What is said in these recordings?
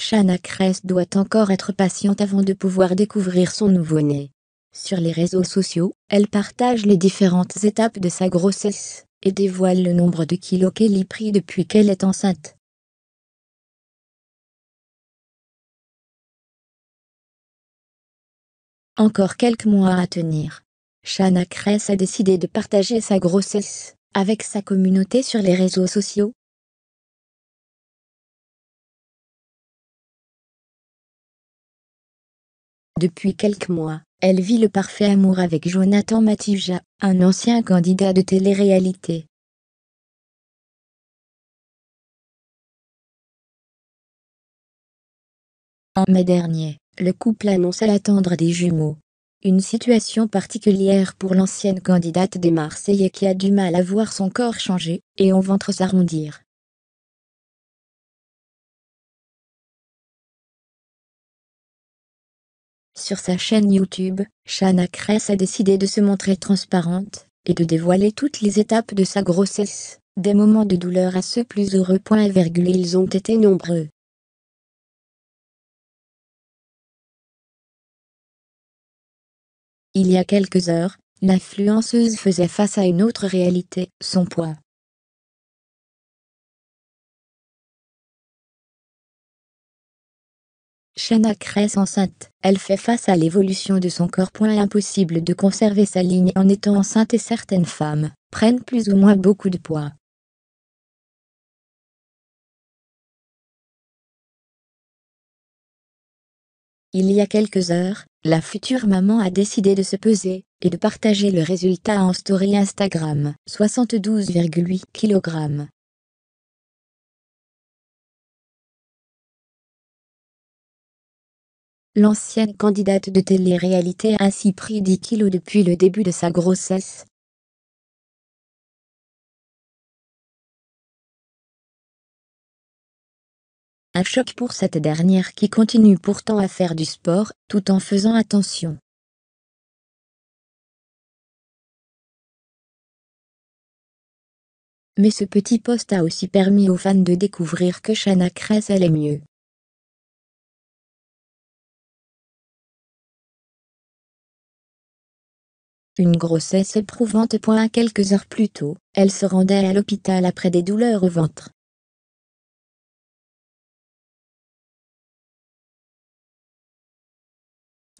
Shana Kress doit encore être patiente avant de pouvoir découvrir son nouveau-né. Sur les réseaux sociaux, elle partage les différentes étapes de sa grossesse et dévoile le nombre de kilos qu'elle y prie depuis qu'elle est enceinte. Encore quelques mois à tenir. Shana Kress a décidé de partager sa grossesse avec sa communauté sur les réseaux sociaux Depuis quelques mois, elle vit le parfait amour avec Jonathan Matija, un ancien candidat de télé-réalité. En mai dernier, le couple annonça l'attendre des jumeaux. Une situation particulière pour l'ancienne candidate des Marseillais qui a du mal à voir son corps changer et son ventre s'arrondir. Sur sa chaîne YouTube, Shana Kress a décidé de se montrer transparente et de dévoiler toutes les étapes de sa grossesse, des moments de douleur à ceux plus heureux. Point ils ont été nombreux. Il y a quelques heures, l'influenceuse faisait face à une autre réalité, son poids. Shanna Kress enceinte. Elle fait face à l'évolution de son corps. Point impossible de conserver sa ligne en étant enceinte et certaines femmes prennent plus ou moins beaucoup de poids. Il y a quelques heures, la future maman a décidé de se peser et de partager le résultat en story Instagram. 72,8 kg. L'ancienne candidate de télé-réalité a ainsi pris 10 kilos depuis le début de sa grossesse. Un choc pour cette dernière qui continue pourtant à faire du sport, tout en faisant attention. Mais ce petit poste a aussi permis aux fans de découvrir que Shanna Kress allait mieux. une grossesse éprouvante. Quelques heures plus tôt, elle se rendait à l'hôpital après des douleurs au ventre.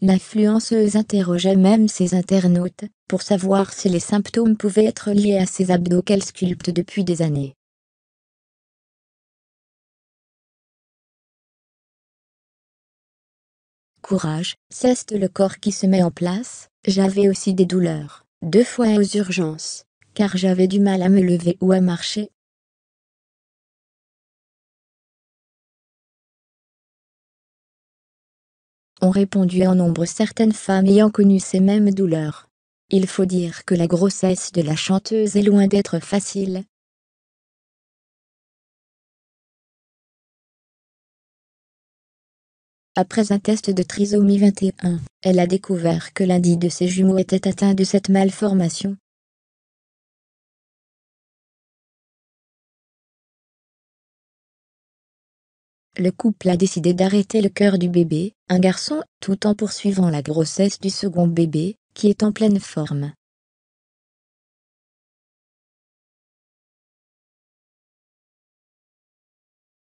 L'influenceuse interrogeait même ses internautes, pour savoir si les symptômes pouvaient être liés à ses abdos qu'elle sculpte depuis des années. Courage, ceste le corps qui se met en place, j'avais aussi des douleurs, deux fois aux urgences, car j'avais du mal à me lever ou à marcher. On répondu en nombre certaines femmes ayant connu ces mêmes douleurs. Il faut dire que la grossesse de la chanteuse est loin d'être facile, Après un test de trisomie 21, elle a découvert que lundi de ses jumeaux était atteint de cette malformation. Le couple a décidé d'arrêter le cœur du bébé, un garçon, tout en poursuivant la grossesse du second bébé, qui est en pleine forme.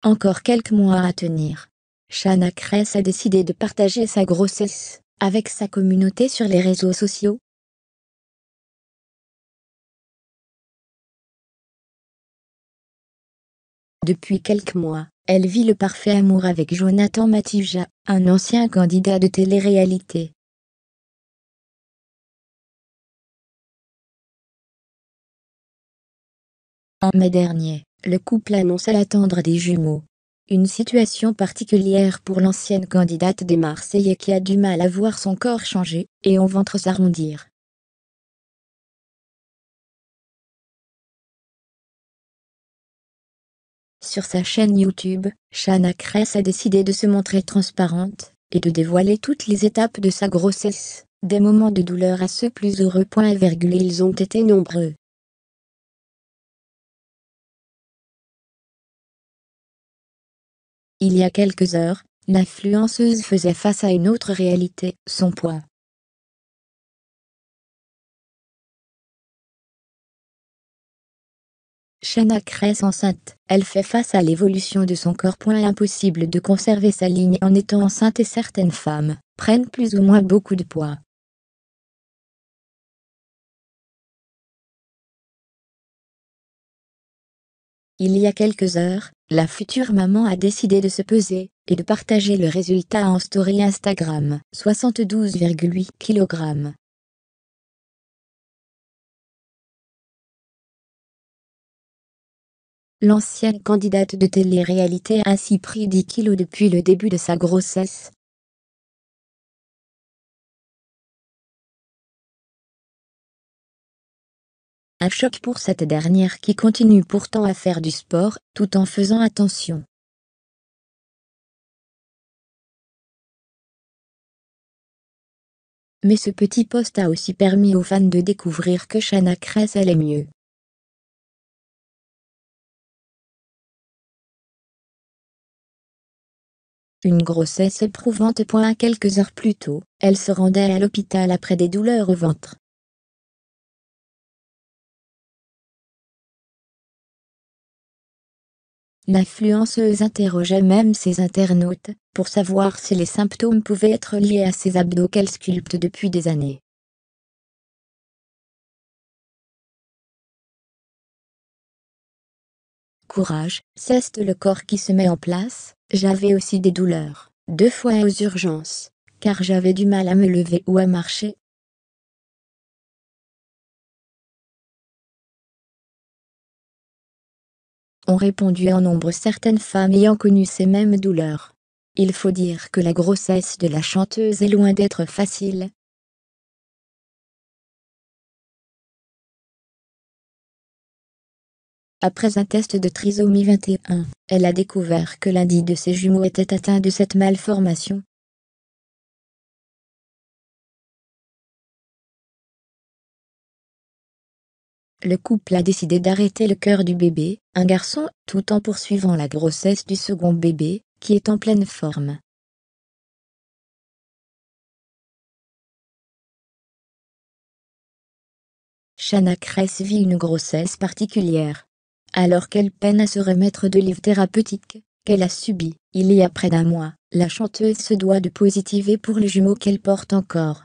Encore quelques mois à tenir. Shana Kress a décidé de partager sa grossesse avec sa communauté sur les réseaux sociaux. Depuis quelques mois, elle vit le parfait amour avec Jonathan Matija, un ancien candidat de télé-réalité. En mai dernier, le couple annonça l'attendre des jumeaux. Une situation particulière pour l'ancienne candidate des Marseillais qui a du mal à voir son corps changer, et son ventre s'arrondir. Sur sa chaîne YouTube, Shana Kress a décidé de se montrer transparente, et de dévoiler toutes les étapes de sa grossesse, des moments de douleur à ceux plus heureux. Ils ont été nombreux. Il y a quelques heures, l'influenceuse faisait face à une autre réalité, son poids. Shanna Kress enceinte, elle fait face à l'évolution de son corps. Point impossible de conserver sa ligne en étant enceinte et certaines femmes prennent plus ou moins beaucoup de poids. Il y a quelques heures, la future maman a décidé de se peser et de partager le résultat en story Instagram. 72,8 kg. L'ancienne candidate de télé-réalité a ainsi pris 10 kilos depuis le début de sa grossesse, Un choc pour cette dernière qui continue pourtant à faire du sport, tout en faisant attention. Mais ce petit poste a aussi permis aux fans de découvrir que Shanna Kress allait mieux. Une grossesse éprouvante. Quelques heures plus tôt, elle se rendait à l'hôpital après des douleurs au ventre. L'influenceuse interrogeait même ses internautes, pour savoir si les symptômes pouvaient être liés à ses abdos qu'elle sculpte depuis des années. Courage, ceste le corps qui se met en place, j'avais aussi des douleurs, deux fois aux urgences, car j'avais du mal à me lever ou à marcher, répondu en nombre certaines femmes ayant connu ces mêmes douleurs. Il faut dire que la grossesse de la chanteuse est loin d'être facile. Après un test de trisomie 21, elle a découvert que l'un de ses jumeaux était atteint de cette malformation. le couple a décidé d'arrêter le cœur du bébé, un garçon, tout en poursuivant la grossesse du second bébé, qui est en pleine forme. Shana Kress vit une grossesse particulière. Alors qu'elle peine à se remettre de l'ivre thérapeutique qu'elle a subi, il y a près d'un mois, la chanteuse se doit de positiver pour les jumeaux qu'elle porte encore.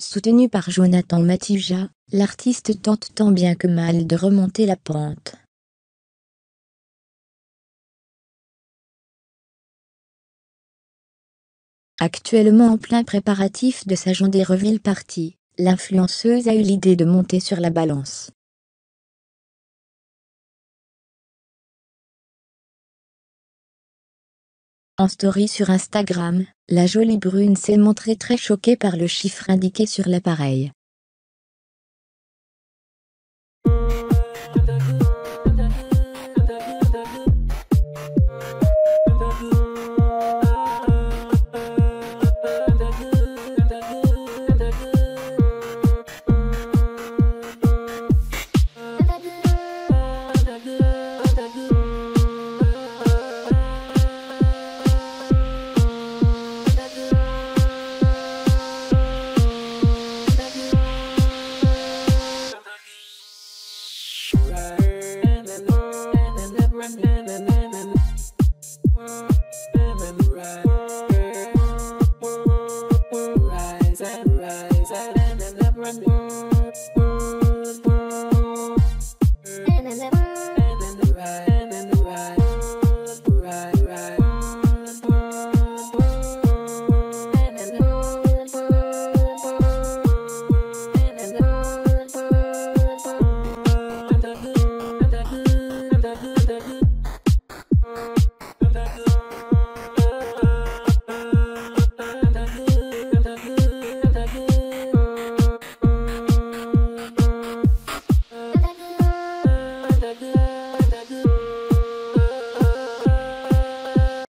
Soutenu par Jonathan Matija, l'artiste tente tant bien que mal de remonter la pente. Actuellement en plein préparatif de sa journée partie, Party, l'influenceuse a eu l'idée de monter sur la balance. En story sur Instagram, la jolie brune s'est montrée très choquée par le chiffre indiqué sur l'appareil.